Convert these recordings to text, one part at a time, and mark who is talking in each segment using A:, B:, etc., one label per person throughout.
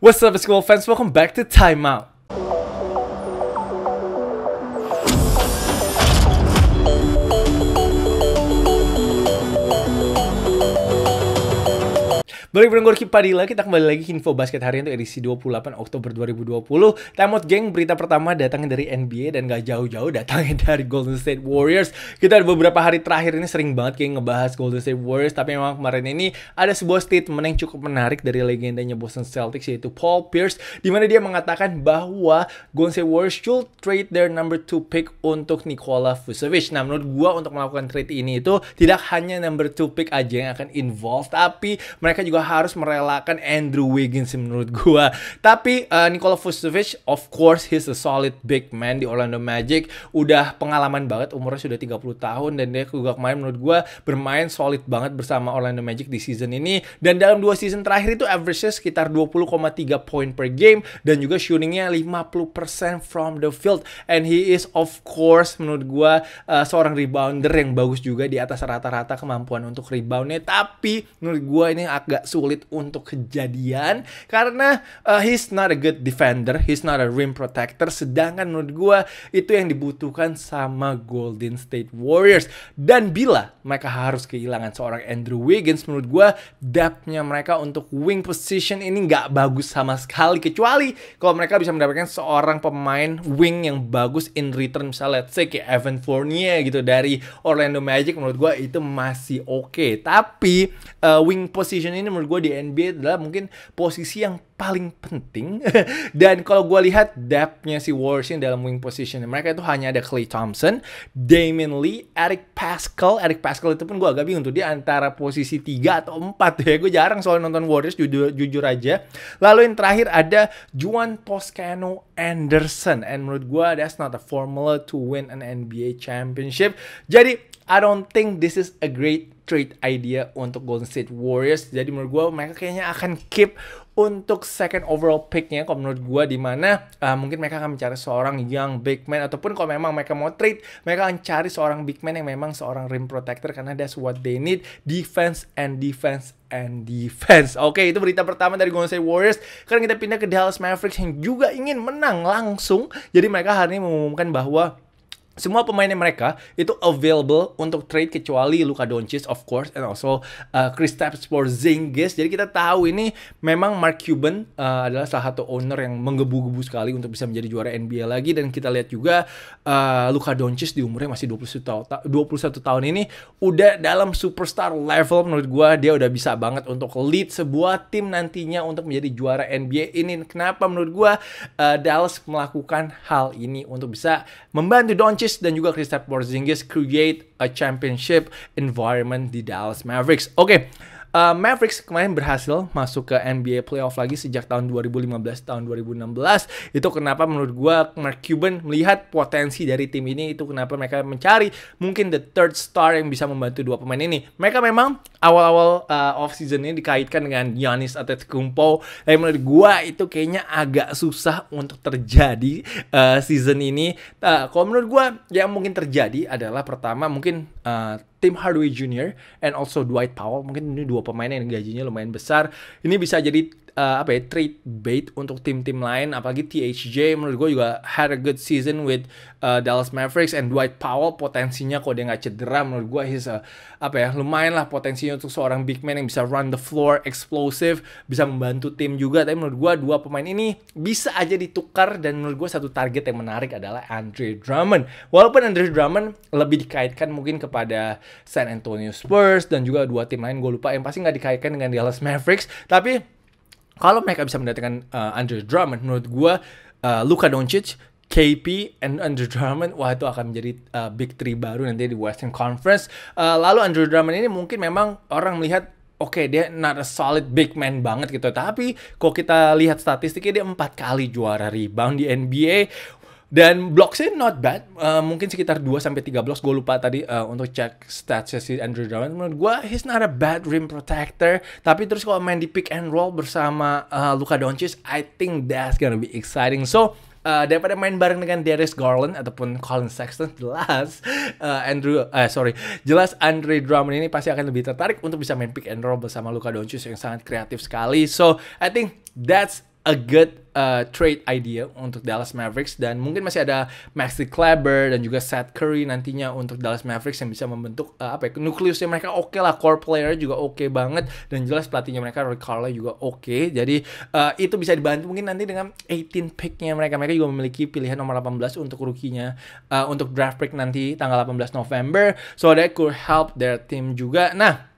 A: What's up, it's School fans? Welcome back to Timeout. Balik berdengar Kiparila, kita kembali lagi ke Info Basket Harian untuk edisi 28 Oktober 2020. Time out geng, berita pertama datangnya dari NBA dan gak jauh-jauh datangnya dari Golden State Warriors. Kita ada beberapa hari terakhir ini sering banget kayak ngebahas Golden State Warriors, tapi memang kemarin ini ada sebuah statement yang cukup menarik dari legendanya Boston Celtics yaitu Paul Pierce, di mana dia mengatakan bahwa Golden State Warriors should trade their number two pick untuk Nikola Vucevic. Nah, menurut gue untuk melakukan trade ini itu tidak hanya number two pick aja yang akan involved, tapi mereka juga juga harus merelakan Andrew Wiggins menurut gua. Tapi uh, Nikola Vucevic of course he's a solid big man di Orlando Magic. Udah pengalaman banget umurnya sudah 30 tahun dan dia juga kemarin menurut gua bermain solid banget bersama Orlando Magic di season ini dan dalam dua season terakhir itu average sekitar 20,3 point per game dan juga shootingnya 50% from the field and he is of course menurut gua uh, seorang rebounder yang bagus juga di atas rata-rata kemampuan untuk reboundnya tapi menurut gua ini agak sulit untuk kejadian karena uh, he's not a good defender, he's not a rim protector. Sedangkan menurut gue itu yang dibutuhkan sama Golden State Warriors. Dan bila mereka harus kehilangan seorang Andrew Wiggins, menurut gue depthnya mereka untuk wing position ini nggak bagus sama sekali kecuali kalau mereka bisa mendapatkan seorang pemain wing yang bagus in return misalnya let's say kayak Evan Fournier gitu dari Orlando Magic menurut gue itu masih oke okay. tapi uh, wing position ini menurut gue di NBA adalah mungkin posisi yang paling penting. Dan kalau gue lihat depthnya si Warriors ini dalam wing position, mereka itu hanya ada Clay Thompson, Damian Lee, Eric Pascal. Eric Pascal itu pun gue agak bingung tuh dia antara posisi 3 atau 4 ya. Gue jarang soal nonton Warriors jujur, jujur aja. Lalu yang terakhir ada Juan Toscano Anderson. And menurut gue that's not a formula to win an NBA championship. Jadi I don't think this is a great trade idea untuk Golden State Warriors. Jadi menurut gue mereka kayaknya akan keep untuk second overall picknya. Kalau menurut gue di mana uh, mungkin mereka akan mencari seorang young big man ataupun kalau memang mereka mau trade, mereka akan cari seorang big man yang memang seorang rim protector karena that's what they need defense and defense and defense. Oke, okay, itu berita pertama dari Golden State Warriors. Karena kita pindah ke Dallas Mavericks yang juga ingin menang langsung. Jadi mereka hari ini mengumumkan bahwa semua pemainnya mereka itu available untuk trade kecuali Luka Doncic of course and also uh, Kristaps Porzingis. Jadi kita tahu ini memang Mark Cuban uh, adalah salah satu owner yang menggebu-gebu sekali untuk bisa menjadi juara NBA lagi dan kita lihat juga uh, Luka Doncic di umurnya masih 21 tahun 21 tahun ini udah dalam superstar level menurut gua dia udah bisa banget untuk lead sebuah tim nantinya untuk menjadi juara NBA ini. Kenapa menurut gua uh, Dallas melakukan hal ini untuk bisa membantu Doncic Doncic dan juga Kristaps Porzingis create a championship environment di Dallas Mavericks. Oke, okay. Uh, Mavericks kemarin berhasil masuk ke NBA playoff lagi sejak tahun 2015 tahun 2016 itu kenapa menurut gue Mark Cuban melihat potensi dari tim ini itu kenapa mereka mencari mungkin the third star yang bisa membantu dua pemain ini mereka memang awal-awal uh, eh, off season ini dikaitkan dengan Giannis Kumpo. tapi menurut gue itu kayaknya agak susah untuk terjadi uh, season ini uh, kalau menurut gue yang mungkin terjadi adalah pertama mungkin uh, Tim Hardaway Jr. and also Dwight Powell. Mungkin ini dua pemain yang gajinya lumayan besar. Ini bisa jadi uh, apa ya trade bait untuk tim-tim lain apalagi THJ menurut gue juga had a good season with uh, Dallas Mavericks and Dwight Powell potensinya kok dia nggak cedera menurut gue he's a, apa ya lumayan lah potensinya untuk seorang big man yang bisa run the floor explosive bisa membantu tim juga tapi menurut gue dua pemain ini bisa aja ditukar dan menurut gue satu target yang menarik adalah Andre Drummond walaupun Andre Drummond lebih dikaitkan mungkin kepada San Antonio Spurs dan juga dua tim lain gue lupa yang pasti nggak dikaitkan dengan Dallas Mavericks tapi kalau mereka bisa mendatangkan uh, Andre Drummond, menurut gue uh, Luka Doncic, KP and Andrew Drummond, wah itu akan menjadi uh, big three baru nanti di Western Conference. Uh, lalu Andrew Drummond ini mungkin memang orang melihat oke okay, dia not a solid big man banget gitu tapi kok kita lihat statistiknya dia empat kali juara rebound di NBA dan blocksnya not bad, uh, mungkin sekitar 2 sampai tiga blok. Gue lupa tadi uh, untuk cek stats si Andrew Drummond. Menurut gue, he's not a bad rim protector. Tapi terus kalau main di pick and roll bersama uh, Luka Doncic, I think that's gonna be exciting. So Uh, daripada main bareng dengan Darius Garland ataupun Colin Sexton jelas uh, Andrew uh, sorry jelas Andre Drummond ini pasti akan lebih tertarik untuk bisa main pick and roll bersama Luka Doncic yang sangat kreatif sekali so I think that's a good uh, trade idea untuk Dallas Mavericks dan mungkin masih ada Maxi Kleber dan juga Seth Curry nantinya untuk Dallas Mavericks yang bisa membentuk uh, apa ya nukleusnya mereka oke okay lah core player juga oke okay banget dan jelas pelatihnya mereka Rick Carlisle juga oke okay. jadi uh, itu bisa dibantu mungkin nanti dengan 18 picknya mereka mereka juga memiliki pilihan nomor 18 untuk rukinya uh, untuk draft pick nanti tanggal 18 November so that could help their team juga nah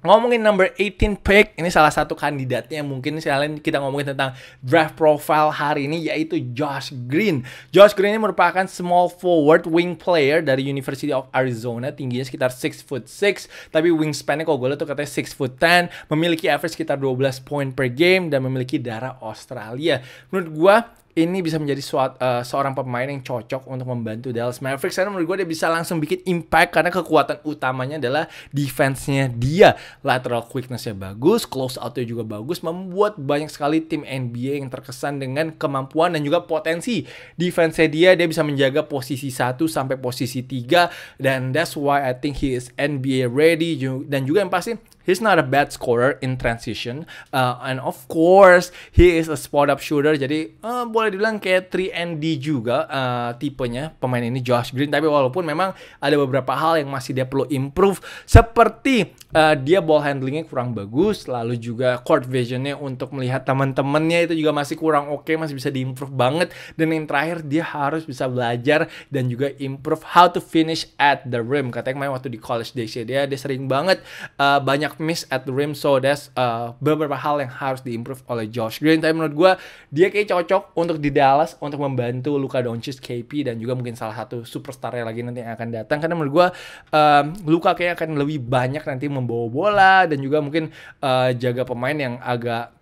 A: Ngomongin number 18 pick, ini salah satu kandidatnya yang mungkin sekalian kita ngomongin tentang draft profile hari ini yaitu Josh Green. Josh Green ini merupakan small forward wing player dari University of Arizona, tingginya sekitar 6 foot 6, tapi wingspannya kalau gue lihat tuh katanya 6 foot 10, memiliki average sekitar 12 point per game dan memiliki darah Australia. Menurut gue ini bisa menjadi suat, uh, seorang pemain yang cocok untuk membantu Dallas Mavericks karena menurut gue dia bisa langsung bikin impact karena kekuatan utamanya adalah defense-nya dia lateral quickness-nya bagus close out-nya juga bagus membuat banyak sekali tim NBA yang terkesan dengan kemampuan dan juga potensi defense-nya dia dia bisa menjaga posisi 1 sampai posisi 3 dan that's why I think he is NBA ready dan juga yang pasti he's not a bad scorer in transition uh, and of course he is a spot up shooter jadi eh, boleh dibilang kayak 3D juga uh, tipenya pemain ini Josh Green tapi walaupun memang ada beberapa hal yang masih dia perlu improve seperti uh, dia ball handlingnya kurang bagus lalu juga court visionnya untuk melihat teman-temannya itu juga masih kurang oke okay, masih bisa diimprove banget dan yang terakhir dia harus bisa belajar dan juga improve how to finish at the rim katanya main waktu di college days ya, dia dia sering banget uh, banyak miss at the rim so that's uh, beberapa hal yang harus diimprove oleh Josh Green tapi menurut gue dia kayak cocok untuk untuk di Dallas untuk membantu Luka Doncic, KP dan juga mungkin salah satu superstarnya lagi nanti yang akan datang karena menurut gua um, Luka kayaknya akan lebih banyak nanti membawa bola dan juga mungkin uh, jaga pemain yang agak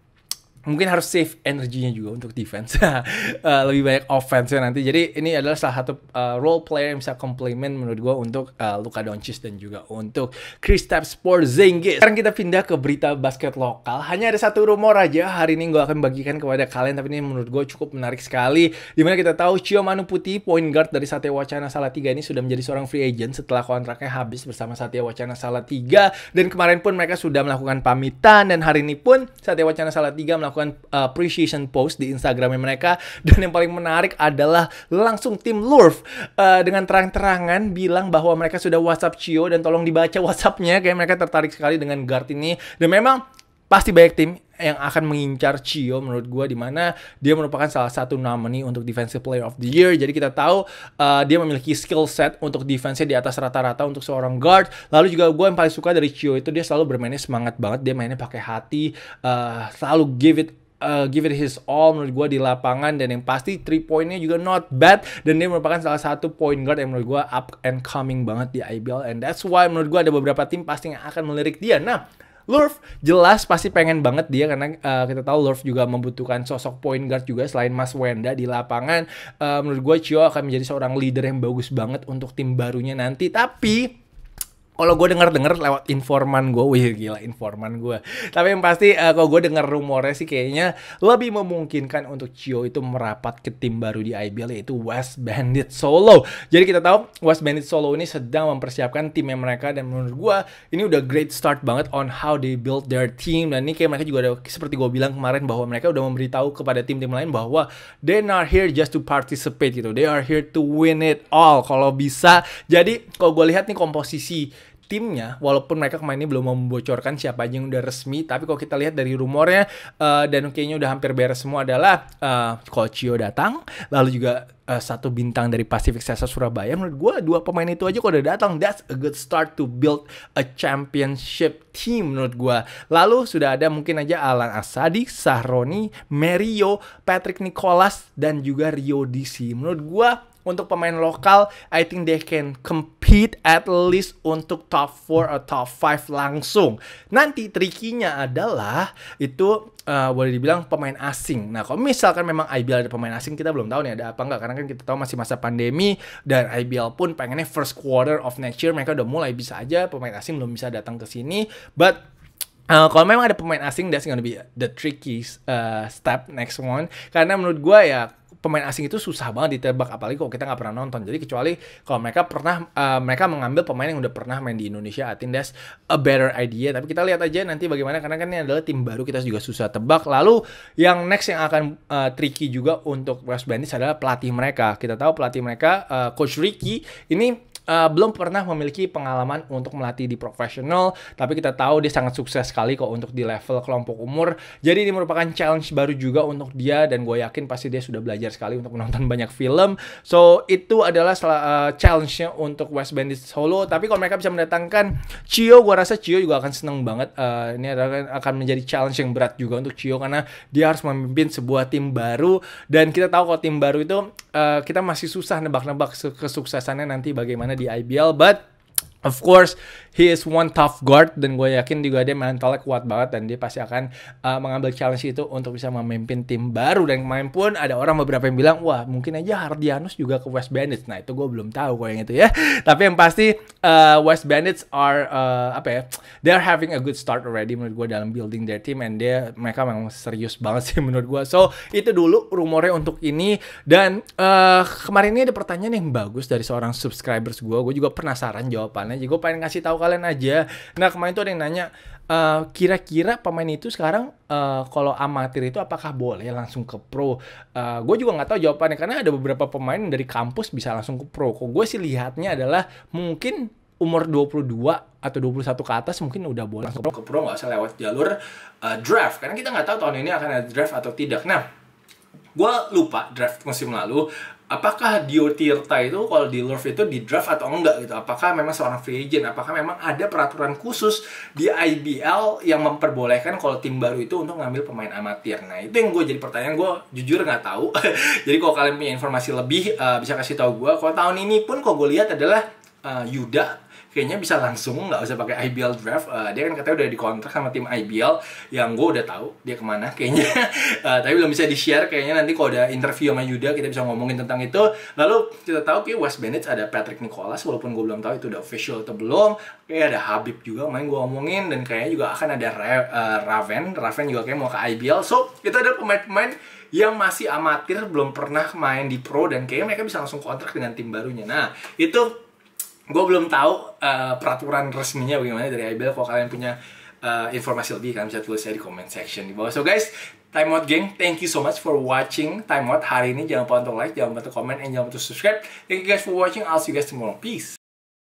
A: mungkin harus save energinya juga untuk defense uh, lebih banyak offense ya nanti jadi ini adalah salah satu uh, role player yang bisa komplement menurut gue untuk uh, Luka Doncic dan juga untuk Kristaps Porzingis sekarang kita pindah ke berita basket lokal hanya ada satu rumor aja hari ini gue akan bagikan kepada kalian tapi ini menurut gue cukup menarik sekali dimana kita tahu Cio Manu Putih point guard dari Satya Wacana Salatiga ini sudah menjadi seorang free agent setelah kontraknya habis bersama Satya Wacana Salatiga dan kemarin pun mereka sudah melakukan pamitan dan hari ini pun Satya Wacana Salatiga melakukan melakukan uh, appreciation post di Instagramnya mereka dan yang paling menarik adalah langsung tim Lurf uh, dengan terang-terangan bilang bahwa mereka sudah WhatsApp Cio dan tolong dibaca WhatsAppnya kayak mereka tertarik sekali dengan guard ini dan memang pasti banyak tim yang akan mengincar Cio menurut gue di mana dia merupakan salah satu nominee untuk defensive player of the year. Jadi kita tahu uh, dia memiliki skill set untuk defense di atas rata-rata untuk seorang guard. Lalu juga gue yang paling suka dari Cio itu dia selalu bermainnya semangat banget, dia mainnya pakai hati, uh, selalu give it uh, give it his all menurut gue di lapangan dan yang pasti three pointnya juga not bad dan dia merupakan salah satu point guard yang menurut gue up and coming banget di IBL and that's why menurut gue ada beberapa tim pasti yang akan melirik dia. Nah, Lurf jelas pasti pengen banget dia karena uh, kita tahu Lurf juga membutuhkan sosok point guard juga selain Mas Wenda di lapangan. Uh, menurut gue Cio akan menjadi seorang leader yang bagus banget untuk tim barunya nanti. Tapi kalau gue denger dengar lewat informan gue, wih gila informan gue. Tapi yang pasti uh, kalau gue denger rumornya sih kayaknya lebih memungkinkan untuk Cio itu merapat ke tim baru di IBL yaitu West Bandit Solo. Jadi kita tahu West Bandit Solo ini sedang mempersiapkan timnya mereka dan menurut gue ini udah great start banget on how they build their team dan ini kayak mereka juga ada seperti gue bilang kemarin bahwa mereka udah memberitahu kepada tim-tim lain bahwa they not here just to participate gitu, they are here to win it all kalau bisa. Jadi kalau gue lihat nih komposisi timnya, walaupun mereka kemarin ini belum membocorkan siapa aja yang udah resmi, tapi kalau kita lihat dari rumornya uh, dan kayaknya udah hampir beres semua adalah uh, eh, Kocio datang, lalu juga uh, satu bintang dari Pacific Sesa Surabaya. Menurut gue dua pemain itu aja kok udah datang, that's a good start to build a championship team menurut gue. Lalu sudah ada mungkin aja Alan Asadi, Sahroni, Merio, Patrick Nicholas, dan juga Rio DC. Menurut gue untuk pemain lokal, I think they can compete at least untuk top 4 atau top 5 langsung. Nanti trikinya adalah itu uh, boleh dibilang pemain asing. Nah, kalau misalkan memang IBL ada pemain asing, kita belum tahu nih ada apa nggak. Karena kan kita tahu masih masa pandemi dan IBL pun pengennya first quarter of next year mereka udah mulai bisa aja pemain asing belum bisa datang ke sini. But Uh, kalau memang ada pemain asing, that's gonna be the tricky uh, step next one. Karena menurut gue ya pemain asing itu susah banget ditebak apalagi kalau kita nggak pernah nonton. Jadi kecuali kalau mereka pernah uh, mereka mengambil pemain yang udah pernah main di Indonesia, I think that's a better idea. Tapi kita lihat aja nanti bagaimana karena kan ini adalah tim baru kita juga susah tebak. Lalu yang next yang akan uh, tricky juga untuk West Bandits adalah pelatih mereka. Kita tahu pelatih mereka uh, coach Ricky ini uh, belum pernah memiliki pengalaman untuk melatih di profesional, tapi kita tahu dia sangat sukses sekali kok untuk di level kelompok umur. Jadi ini merupakan challenge baru juga untuk dia dan gue yakin pasti dia sudah belajar sekali untuk menonton banyak film. So itu adalah uh, challenge-nya untuk West Bandit Solo. Tapi kalau mereka bisa mendatangkan Cio, gue rasa Cio juga akan seneng banget. Uh, ini adalah akan menjadi challenge yang berat juga untuk Cio karena dia harus memimpin sebuah tim baru dan kita tahu kalau tim baru itu uh, kita masih susah nebak-nebak kesuksesannya nanti bagaimana di IBL but Of course, he is one tough guard dan gue yakin juga dia mentalnya kuat banget dan dia pasti akan uh, mengambil challenge itu untuk bisa memimpin tim baru dan kemarin pun ada orang beberapa yang bilang wah mungkin aja Hardianus juga ke West Bandits nah itu gue belum tahu kok yang itu ya tapi yang pasti uh, West Bandits are uh, apa ya they are having a good start already menurut gue dalam building their team and dia mereka memang serius banget sih menurut gue so itu dulu rumornya untuk ini dan uh, kemarin ini ada pertanyaan yang bagus dari seorang subscribers gue gue juga penasaran jawabannya jadi gue pengen ngasih tahu kalian aja. Nah, kemarin tuh ada yang nanya eh, kira-kira uh, pemain itu sekarang uh, kalau amatir itu apakah boleh langsung ke pro? Uh, eh, gue juga nggak tahu jawabannya karena ada beberapa pemain dari kampus bisa langsung ke pro. Kok gue sih lihatnya adalah mungkin umur 22 atau 21 ke atas mungkin udah boleh langsung ke pro, ke pro nggak usah lewat jalur uh, draft karena kita nggak tahu tahun ini akan ada draft atau tidak. Nah, gue lupa draft musim lalu apakah Dio Tirta itu kalau di Love itu di draft atau enggak gitu apakah memang seorang free agent apakah memang ada peraturan khusus di IBL yang memperbolehkan kalau tim baru itu untuk ngambil pemain amatir nah itu yang gue jadi pertanyaan gue jujur nggak tahu jadi kalau kalian punya informasi lebih uh, bisa kasih tahu gue kalau tahun ini pun kalau gue lihat adalah uh, Yuda kayaknya bisa langsung nggak usah pakai IBL draft uh, dia kan katanya udah dikontrak sama tim IBL yang gue udah tahu dia kemana kayaknya uh, tapi belum bisa di share kayaknya nanti kalau ada interview sama Yuda kita bisa ngomongin tentang itu lalu kita tahu kayak West Bandits ada Patrick Nicholas walaupun gue belum tahu itu udah official atau belum kayak ada Habib juga main gue ngomongin dan kayaknya juga akan ada Ra uh, Raven Raven juga kayak mau ke IBL so itu ada pemain-pemain yang masih amatir belum pernah main di pro dan kayaknya mereka bisa langsung kontrak dengan tim barunya nah itu gue belum tahu uh, peraturan resminya bagaimana dari IBL kalau kalian punya uh, informasi lebih kalian bisa tulis ya di comment section di bawah so guys Time Out Gang, thank you so much for watching Time Out hari ini. Jangan lupa untuk like, jangan lupa untuk comment, and jangan lupa untuk subscribe. Thank you guys for watching. I'll see you guys tomorrow. Peace.